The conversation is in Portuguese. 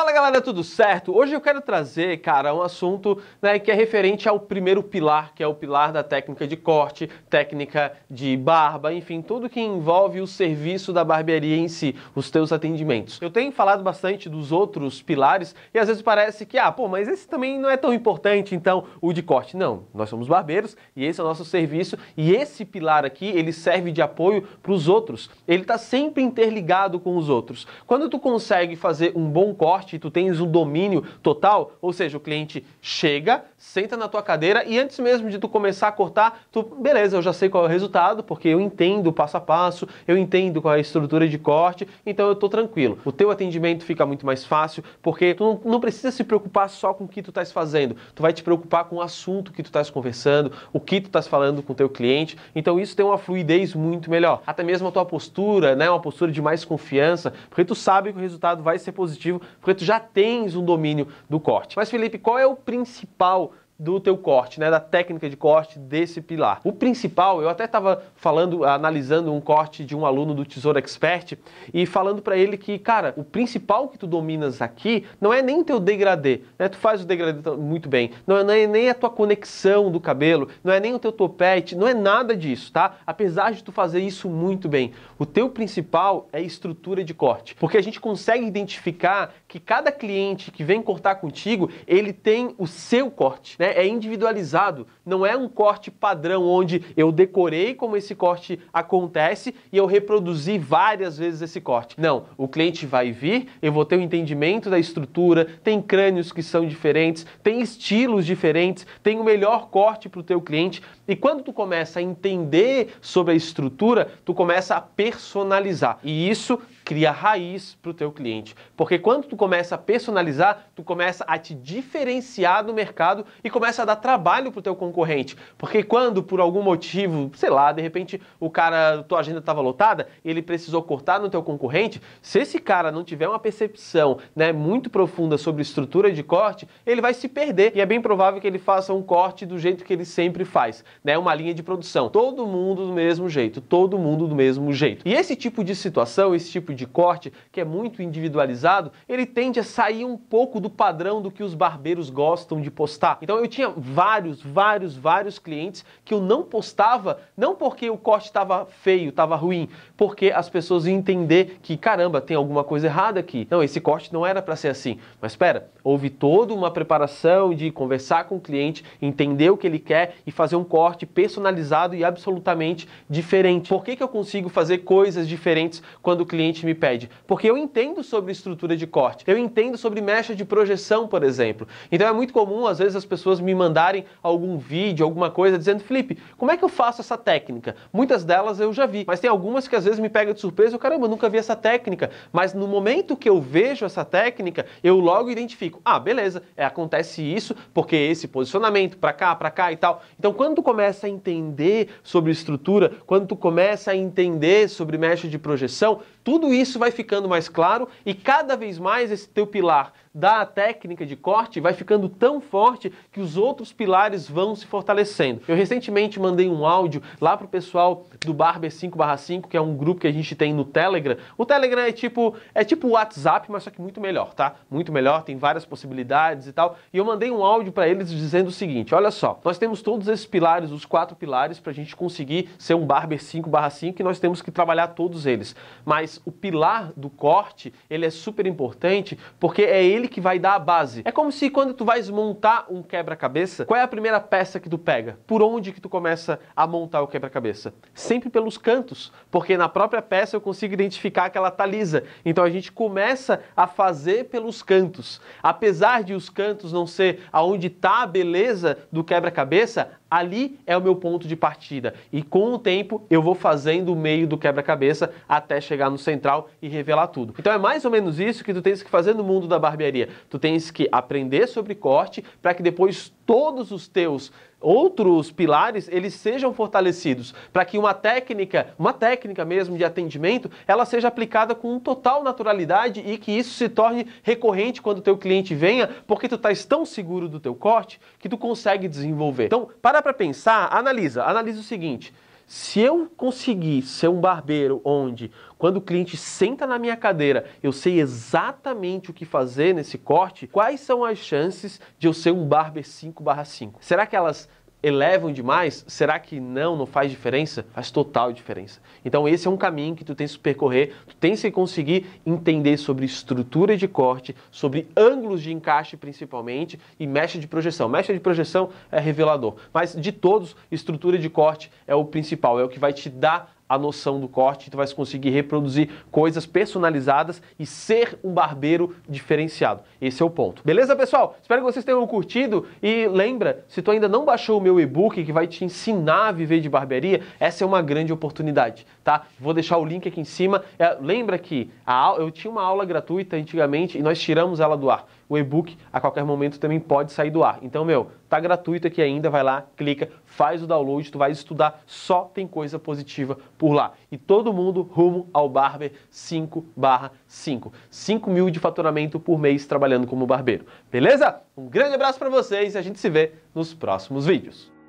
Fala galera, tudo certo? Hoje eu quero trazer, cara, um assunto né, que é referente ao primeiro pilar, que é o pilar da técnica de corte, técnica de barba, enfim, tudo que envolve o serviço da barbearia em si, os teus atendimentos. Eu tenho falado bastante dos outros pilares e às vezes parece que, ah, pô, mas esse também não é tão importante, então, o de corte. Não, nós somos barbeiros e esse é o nosso serviço e esse pilar aqui, ele serve de apoio para os outros. Ele está sempre interligado com os outros. Quando tu consegue fazer um bom corte, e tu tens um domínio total, ou seja, o cliente chega, senta na tua cadeira e antes mesmo de tu começar a cortar, tu, beleza, eu já sei qual é o resultado, porque eu entendo o passo a passo, eu entendo qual é a estrutura de corte, então eu tô tranquilo. O teu atendimento fica muito mais fácil, porque tu não, precisa se preocupar só com o que tu estás fazendo, tu vai te preocupar com o assunto que tu estás conversando, o que tu estás falando com o teu cliente, então isso tem uma fluidez muito melhor. Até mesmo a tua postura, né, uma postura de mais confiança, porque tu sabe que o resultado vai ser positivo, porque tu já tens um domínio do corte. Mas Felipe, qual é o principal do teu corte, né, da técnica de corte desse pilar. O principal, eu até estava falando, analisando um corte de um aluno do Tesouro Expert e falando para ele que, cara, o principal que tu dominas aqui não é nem teu degradê, né? Tu faz o degradê muito bem. Não é, não é nem a tua conexão do cabelo, não é nem o teu topete, não é nada disso, tá? Apesar de tu fazer isso muito bem, o teu principal é estrutura de corte, porque a gente consegue identificar que cada cliente que vem cortar contigo, ele tem o seu corte, né? É, é individualizado, não é um corte padrão onde eu decorei como esse corte acontece e eu reproduzi várias vezes esse corte. Não, o cliente vai vir, eu vou ter um entendimento da estrutura, tem crânios que são diferentes, tem estilos diferentes, tem o melhor corte para o teu cliente e quando tu começa a entender sobre a estrutura, tu começa a personalizar. E isso cria raiz para o teu cliente. Porque quando tu começa a personalizar, tu começa a te diferenciar do mercado e começa a dar trabalho para o teu concorrente. Porque quando, por algum motivo, sei lá, de repente o cara, tua agenda estava lotada e ele precisou cortar no teu concorrente, se esse cara não tiver uma percepção né, muito profunda sobre estrutura de corte, ele vai se perder e é bem provável que ele faça um corte do jeito que ele sempre faz, né, uma linha de produção. Todo mundo do mesmo jeito, todo mundo do mesmo jeito. E esse tipo de situação, esse tipo de de corte, que é muito individualizado, ele tende a sair um pouco do padrão do que os barbeiros gostam de postar. Então eu tinha vários, vários, vários clientes que eu não postava, não porque o corte estava feio, estava ruim, porque as pessoas iam entender que, caramba, tem alguma coisa errada aqui. Não, esse corte não era para ser assim. Mas espera, houve toda uma preparação de conversar com o cliente, entender o que ele quer e fazer um corte personalizado e absolutamente diferente. Por que, que eu consigo fazer coisas diferentes quando o cliente cliente me pede, porque eu entendo sobre estrutura de corte, eu entendo sobre mecha de projeção, por exemplo. Então é muito comum, às vezes, as pessoas me mandarem algum vídeo, alguma coisa, dizendo, Felipe, como é que eu faço essa técnica? Muitas delas eu já vi, mas tem algumas que às vezes me pega de surpresa, eu, caramba, eu nunca vi essa técnica. Mas no momento que eu vejo essa técnica, eu logo identifico, ah, beleza, é, acontece isso, porque esse posicionamento, para cá, para cá e tal. Então quando tu começa a entender sobre estrutura, quando tu começa a entender sobre mecha de projeção, tudo isso vai ficando mais claro e cada vez mais esse teu pilar da técnica de corte vai ficando tão forte que os outros pilares vão se fortalecendo. Eu recentemente mandei um áudio lá pro pessoal do Barber 5/5, que é um grupo que a gente tem no Telegram. O Telegram é tipo é tipo WhatsApp, mas só que muito melhor, tá? Muito melhor, tem várias possibilidades e tal. E eu mandei um áudio para eles dizendo o seguinte: olha só, nós temos todos esses pilares, os quatro pilares, para a gente conseguir ser um Barber 5/5 e nós temos que trabalhar todos eles. Mas o pilar do corte ele é super importante porque é ele ele que vai dar a base. É como se quando tu vais montar um quebra-cabeça, qual é a primeira peça que tu pega? Por onde que tu começa a montar o quebra-cabeça? Sempre pelos cantos, porque na própria peça eu consigo identificar que ela tá lisa. Então a gente começa a fazer pelos cantos. Apesar de os cantos não ser aonde tá a beleza do quebra-cabeça, ali é o meu ponto de partida. E com o tempo eu vou fazendo o meio do quebra-cabeça até chegar no central e revelar tudo. Então é mais ou menos isso que tu tens que fazer no mundo da barbearia. Tu tens que aprender sobre corte para que depois todos os teus outros pilares eles sejam fortalecidos para que uma técnica, uma técnica mesmo de atendimento, ela seja aplicada com total naturalidade e que isso se torne recorrente quando o teu cliente venha, porque tu estás tão seguro do teu corte que tu consegue desenvolver. Então, para para pensar, analisa, analisa o seguinte, se eu conseguir ser um barbeiro onde, quando o cliente senta na minha cadeira, eu sei exatamente o que fazer nesse corte, quais são as chances de eu ser um barber 5/5? Será que elas elevam demais, será que não, não faz diferença? Faz total diferença. Então esse é um caminho que tu tens que percorrer, tu tens que conseguir entender sobre estrutura de corte, sobre ângulos de encaixe principalmente e mecha de projeção. Mecha de projeção é revelador, mas de todos, estrutura de corte é o principal, é o que vai te dar a noção do corte, tu vai conseguir reproduzir coisas personalizadas e ser um barbeiro diferenciado. Esse é o ponto. Beleza, pessoal? Espero que vocês tenham curtido e lembra, se tu ainda não baixou o meu e-book que vai te ensinar a viver de barbearia, essa é uma grande oportunidade, tá? Vou deixar o link aqui em cima. É, lembra que a, eu tinha uma aula gratuita antigamente e nós tiramos ela do ar o e-book a qualquer momento também pode sair do ar. Então, meu, tá gratuito aqui ainda, vai lá, clica, faz o download, tu vai estudar, só tem coisa positiva por lá. E todo mundo rumo ao Barber 5 barra 5. 5 mil de faturamento por mês trabalhando como barbeiro. Beleza? Um grande abraço para vocês e a gente se vê nos próximos vídeos.